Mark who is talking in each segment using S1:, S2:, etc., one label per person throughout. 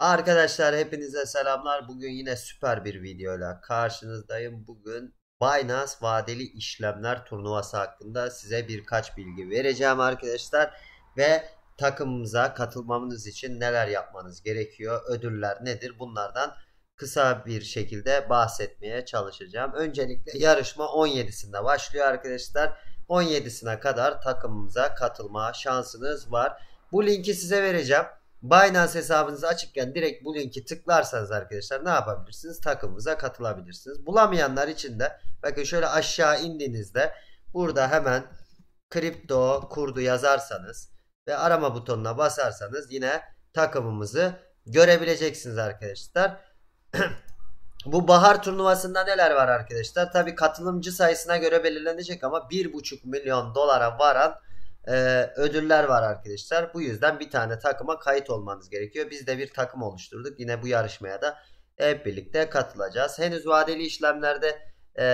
S1: Arkadaşlar hepinize selamlar. Bugün yine süper bir videoyla karşınızdayım. Bugün Binance vadeli işlemler turnuvası hakkında size birkaç bilgi vereceğim arkadaşlar. Ve takımımıza katılmamız için neler yapmanız gerekiyor, ödüller nedir bunlardan kısa bir şekilde bahsetmeye çalışacağım. Öncelikle yarışma 17'sinde başlıyor arkadaşlar. 17'sine kadar takımımıza katılma şansınız var. Bu linki size vereceğim. Binance hesabınız açıkken direkt bu linki tıklarsanız arkadaşlar ne yapabilirsiniz? Takımımıza katılabilirsiniz. Bulamayanlar için de bakın şöyle aşağı indiğinizde burada hemen kripto kurdu yazarsanız ve arama butonuna basarsanız yine takımımızı görebileceksiniz arkadaşlar. Bu bahar turnuvasında neler var arkadaşlar? Tabi katılımcı sayısına göre belirlenecek ama 1.5 milyon dolara varan e, ödüller var arkadaşlar. Bu yüzden bir tane takıma kayıt olmanız gerekiyor. Biz de bir takım oluşturduk. Yine bu yarışmaya da hep birlikte katılacağız. Henüz vadeli işlemlerde e,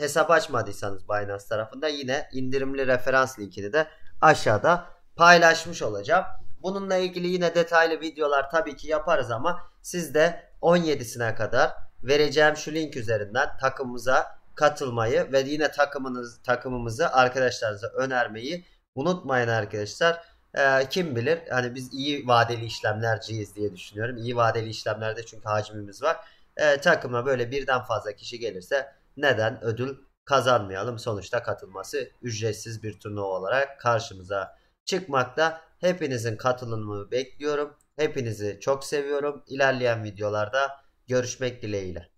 S1: hesap açmadıysanız Binance tarafında yine indirimli referans linkini de aşağıda paylaşmış olacağım. Bununla ilgili yine detaylı videolar tabii ki yaparız ama siz de 17'sine kadar vereceğim şu link üzerinden takımımıza katılmayı ve yine takımınız takımımızı arkadaşlarınıza önermeyi Unutmayın arkadaşlar. E, kim bilir hani biz iyi vadeli işlemlerciyiz diye düşünüyorum. İyi vadeli işlemlerde çünkü hacmimiz var. E, takıma böyle birden fazla kişi gelirse neden ödül kazanmayalım? Sonuçta katılması ücretsiz bir turnuva olarak karşımıza çıkmakta. Hepinizin katılımını bekliyorum. Hepinizi çok seviyorum. İlerleyen videolarda görüşmek dileğiyle.